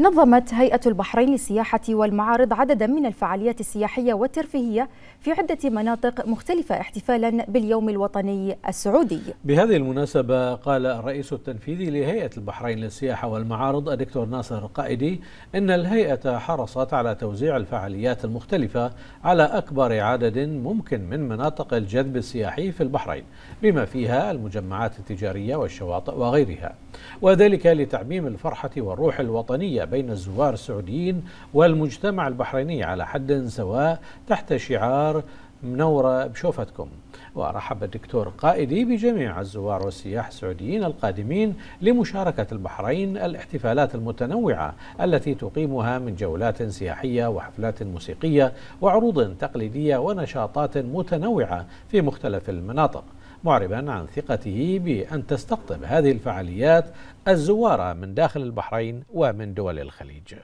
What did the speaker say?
نظمت هيئة البحرين للسياحة والمعارض عددا من الفعاليات السياحية والترفيهية في عدة مناطق مختلفة احتفالا باليوم الوطني السعودي بهذه المناسبة قال الرئيس التنفيذي لهيئة البحرين للسياحة والمعارض الدكتور ناصر القائدي إن الهيئة حرصت على توزيع الفعاليات المختلفة على أكبر عدد ممكن من مناطق الجذب السياحي في البحرين بما فيها المجمعات التجارية والشواطئ وغيرها وذلك لتعميم الفرحة والروح الوطنية بين الزوار السعوديين والمجتمع البحريني على حد سواء تحت شعار منورة بشوفتكم ورحب الدكتور قائدي بجميع الزوار والسياح السعوديين القادمين لمشاركة البحرين الاحتفالات المتنوعة التي تقيمها من جولات سياحية وحفلات موسيقية وعروض تقليدية ونشاطات متنوعة في مختلف المناطق معربا عن ثقته بأن تستقطب هذه الفعاليات الزوار من داخل البحرين ومن دول الخليج